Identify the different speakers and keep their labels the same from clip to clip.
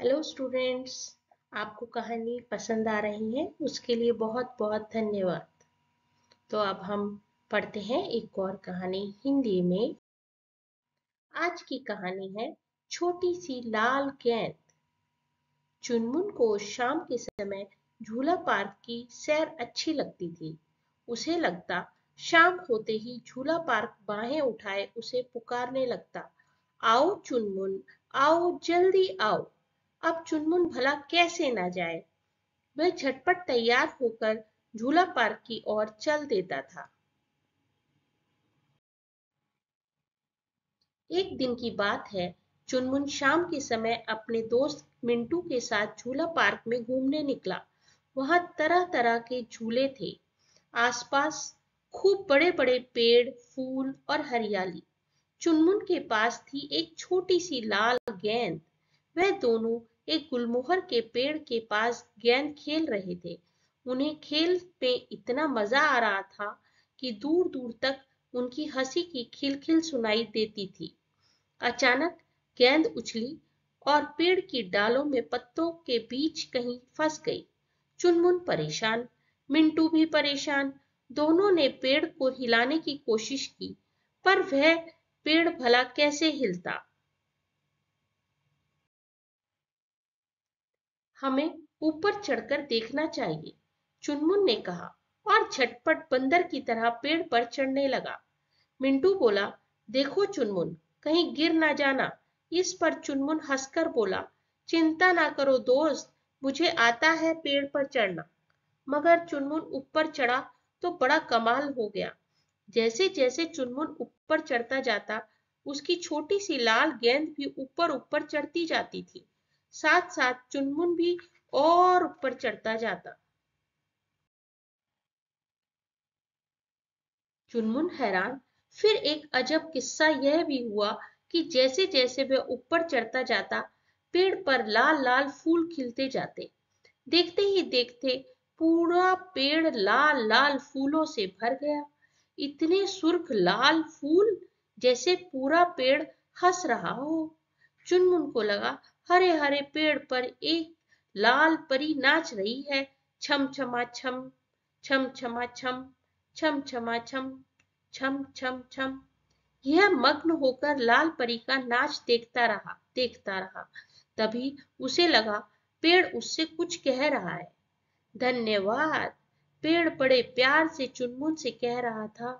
Speaker 1: hello students आपको कहानी पसंद आ रही है उसके लिए बहुत बहुत धन्यवाद तो अब हम पढ़ते हैं एक और कहानी हिंदी में आज की कहानी है छोटी सी लाल गेंद चुनमुन को शाम के समय झूला पार्क की सैर अच्छी लगती थी उसे लगता शाम होते ही झूला पार्क बाहें उठाए उसे पुकारने लगता आओ चुनमुन आओ जल्दी आओ अब चुनमुन भला कैसे ना जाए वह झटपट तैयार होकर झूला पार्क की ओर चल देता था एक दिन की बात है चुनमुन शाम के समय अपने दोस्त मिंटू के साथ झूला पार्क में घूमने निकला वहां तरह तरह के झूले थे आसपास खूब बड़े बड़े पेड़ फूल और हरियाली चुनमुन के पास थी एक छोटी सी लाल गेंद वह दोनों एक गुलमोहर के पेड़ के पास गेंद खेल रहे थे उन्हें खेल में इतना मजा आ रहा था कि दूर दूर तक उनकी हंसी की खिलखिल सुनाई देती थी अचानक गेंद उछली और पेड़ की डालों में पत्तों के बीच कहीं फंस गई चुनमुन परेशान मिंटू भी परेशान दोनों ने पेड़ को हिलाने की कोशिश की पर वह पेड़ भला कैसे हिलता हमें ऊपर चढ़कर देखना चाहिए चुनमुन ने कहा और झटपट बंदर की तरह पेड़ पर चढ़ने लगा मिंटू बोला देखो चुनमुन कहीं गिर ना जाना इस पर चुनमुन हंसकर बोला चिंता ना करो दोस्त मुझे आता है पेड़ पर चढ़ना मगर चुनमुन ऊपर चढ़ा तो बड़ा कमाल हो गया जैसे जैसे चुनमुन ऊपर चढ़ता जाता उसकी छोटी सी लाल गेंद भी ऊपर ऊपर चढ़ती जाती थी साथ साथ चुनमुन भी और ऊपर चढ़ता जाता चुनमुन हैरान फिर एक अजब किस्सा यह भी हुआ कि जैसे जैसे वह ऊपर चढ़ता जाता पेड़ पर लाल लाल फूल खिलते जाते देखते ही देखते पूरा पेड़ लाल लाल फूलों से भर गया इतने सुर्ख लाल फूल जैसे पूरा पेड़ हंस रहा हो चुनमुन को लगा हरे हरे पेड़ पर एक लाल परी नाच रही है छम छमा छम छम छमा छम छम छमा छम छम छम छम यह मग्न होकर लाल परी का नाच देखता रहा देखता रहा तभी उसे लगा पेड़ उससे कुछ कह रहा है धन्यवाद पेड़ बड़े प्यार से चुनमुन से कह रहा था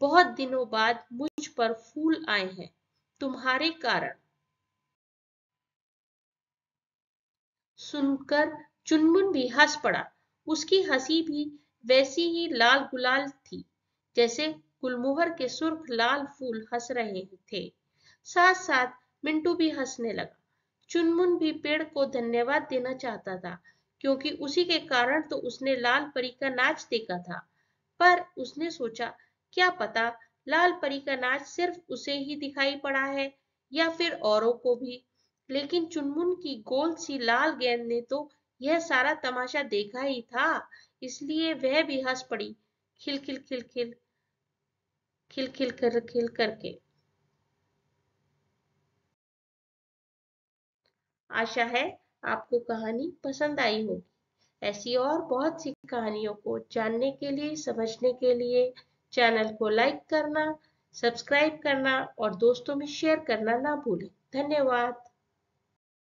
Speaker 1: बहुत दिनों बाद मुझ पर फूल आए हैं तुम्हारे कारण सुनकर चुनमुन भी हंस पड़ा उसकी हंसी भी वैसी ही लाल गुलाल थी जैसे गुलमोहर के सुर्ख लाल फूल हंस रहे थे साथ साथ मिंटू भी हंसने लगा चुनमुन भी पेड़ को धन्यवाद देना चाहता था क्योंकि उसी के कारण तो उसने लाल परी का नाच देखा था पर उसने सोचा क्या पता लाल परी का नाच सिर्फ उसे ही दिखाई पड़ा है या फिर औरों को भी लेकिन चुनमुन की गोल सी लाल गेंद ने तो यह सारा तमाशा देखा ही था इसलिए वह भी हंस पड़ी खिल खिल खिल खिल खिल खिल कर खिल करके आशा है आपको कहानी पसंद आई होगी ऐसी और बहुत सी कहानियों को जानने के लिए समझने के लिए चैनल को लाइक करना सब्सक्राइब करना और दोस्तों में शेयर करना ना भूलें धन्यवाद